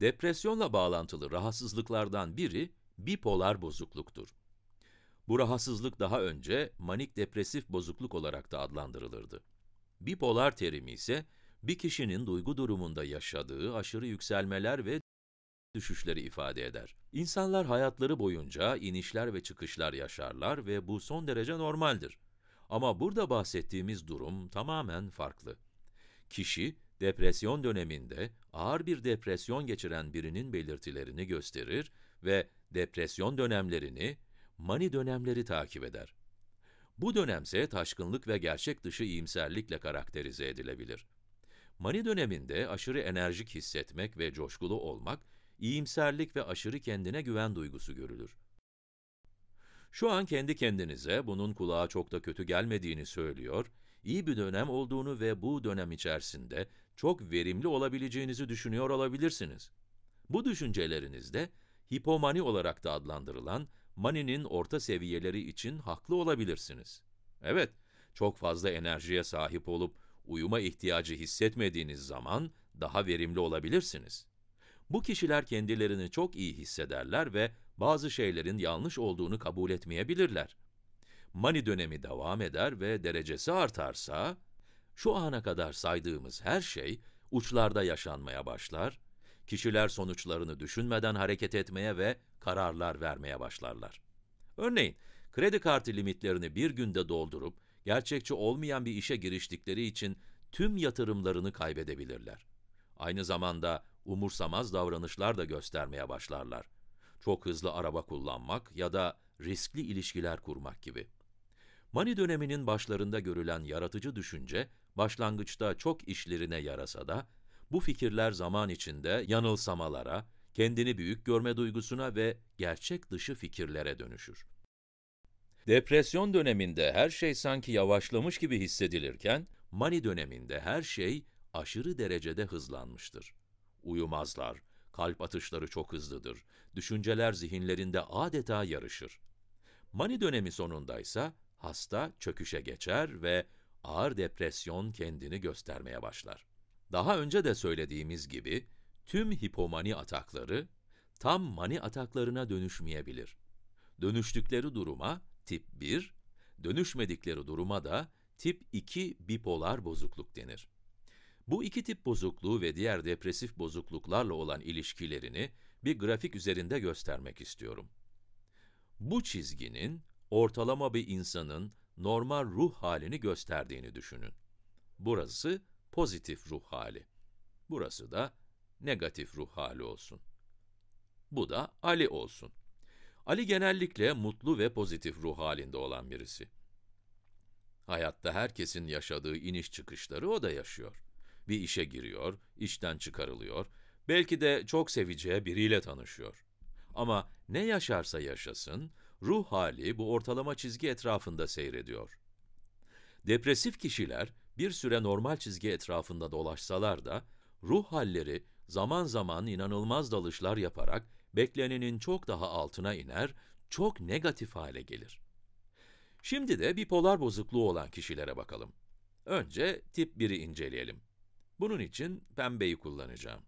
Depresyonla bağlantılı rahatsızlıklardan biri bipolar bozukluktur. Bu rahatsızlık daha önce manik depresif bozukluk olarak da adlandırılırdı. Bipolar terimi ise bir kişinin duygu durumunda yaşadığı aşırı yükselmeler ve düşüşleri ifade eder. İnsanlar hayatları boyunca inişler ve çıkışlar yaşarlar ve bu son derece normaldir. Ama burada bahsettiğimiz durum tamamen farklı. Kişi, depresyon döneminde ağır bir depresyon geçiren birinin belirtilerini gösterir ve depresyon dönemlerini mani dönemleri takip eder. Bu dönemse taşkınlık ve gerçek dışı iyimserlikle karakterize edilebilir. Mani döneminde aşırı enerjik hissetmek ve coşkulu olmak, iyimserlik ve aşırı kendine güven duygusu görülür. Şu an kendi kendinize bunun kulağa çok da kötü gelmediğini söylüyor iyi bir dönem olduğunu ve bu dönem içerisinde çok verimli olabileceğinizi düşünüyor olabilirsiniz. Bu düşüncelerinizde hipomani olarak da adlandırılan maninin orta seviyeleri için haklı olabilirsiniz. Evet, çok fazla enerjiye sahip olup uyuma ihtiyacı hissetmediğiniz zaman daha verimli olabilirsiniz. Bu kişiler kendilerini çok iyi hissederler ve bazı şeylerin yanlış olduğunu kabul etmeyebilirler. Mani dönemi devam eder ve derecesi artarsa, şu ana kadar saydığımız her şey uçlarda yaşanmaya başlar, kişiler sonuçlarını düşünmeden hareket etmeye ve kararlar vermeye başlarlar. Örneğin, kredi kartı limitlerini bir günde doldurup, gerçekçi olmayan bir işe giriştikleri için tüm yatırımlarını kaybedebilirler. Aynı zamanda umursamaz davranışlar da göstermeye başlarlar. Çok hızlı araba kullanmak ya da riskli ilişkiler kurmak gibi. Mani döneminin başlarında görülen yaratıcı düşünce, başlangıçta çok işlerine yarasa da, bu fikirler zaman içinde yanılsamalara, kendini büyük görme duygusuna ve gerçek dışı fikirlere dönüşür. Depresyon döneminde her şey sanki yavaşlamış gibi hissedilirken, mani döneminde her şey aşırı derecede hızlanmıştır. Uyumazlar, kalp atışları çok hızlıdır, düşünceler zihinlerinde adeta yarışır. Mani dönemi sonunda ise hasta çöküşe geçer ve ağır depresyon kendini göstermeye başlar. Daha önce de söylediğimiz gibi, tüm hipomani atakları tam mani ataklarına dönüşmeyebilir. Dönüştükleri duruma tip 1, dönüşmedikleri duruma da tip 2 bipolar bozukluk denir. Bu iki tip bozukluğu ve diğer depresif bozukluklarla olan ilişkilerini bir grafik üzerinde göstermek istiyorum. Bu çizginin ortalama bir insanın normal ruh halini gösterdiğini düşünün. Burası pozitif ruh hali. Burası da negatif ruh hali olsun. Bu da Ali olsun. Ali genellikle mutlu ve pozitif ruh halinde olan birisi. Hayatta herkesin yaşadığı iniş çıkışları o da yaşıyor. Bir işe giriyor, işten çıkarılıyor, belki de çok seveceği biriyle tanışıyor. Ama ne yaşarsa yaşasın, Ruh hali bu ortalama çizgi etrafında seyrediyor. Depresif kişiler bir süre normal çizgi etrafında dolaşsalar da, ruh halleri zaman zaman inanılmaz dalışlar yaparak beklenenin çok daha altına iner, çok negatif hale gelir. Şimdi de bipolar bozukluğu olan kişilere bakalım. Önce tip 1'i inceleyelim. Bunun için pembeyi kullanacağım.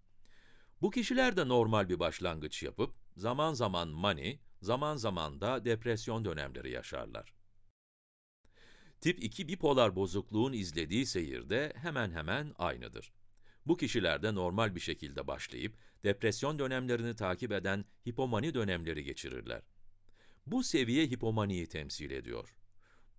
Bu kişiler de normal bir başlangıç yapıp, zaman zaman mani, zaman zaman da depresyon dönemleri yaşarlar. Tip 2 bipolar bozukluğun izlediği seyirde hemen hemen aynıdır. Bu kişilerde normal bir şekilde başlayıp, depresyon dönemlerini takip eden hipomani dönemleri geçirirler. Bu seviye hipomaniyi temsil ediyor.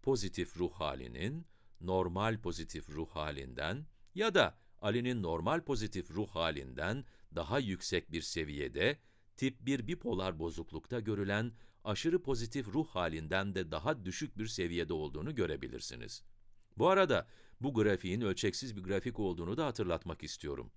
Pozitif ruh halinin, normal pozitif ruh halinden ya da Ali'nin normal pozitif ruh halinden daha yüksek bir seviyede tip 1 bipolar bozuklukta görülen aşırı pozitif ruh halinden de daha düşük bir seviyede olduğunu görebilirsiniz. Bu arada bu grafiğin ölçeksiz bir grafik olduğunu da hatırlatmak istiyorum.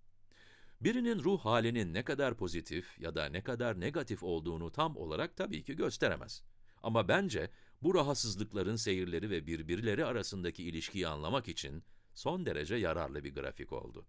Birinin ruh halinin ne kadar pozitif ya da ne kadar negatif olduğunu tam olarak tabii ki gösteremez. Ama bence bu rahatsızlıkların seyirleri ve birbirleri arasındaki ilişkiyi anlamak için son derece yararlı bir grafik oldu.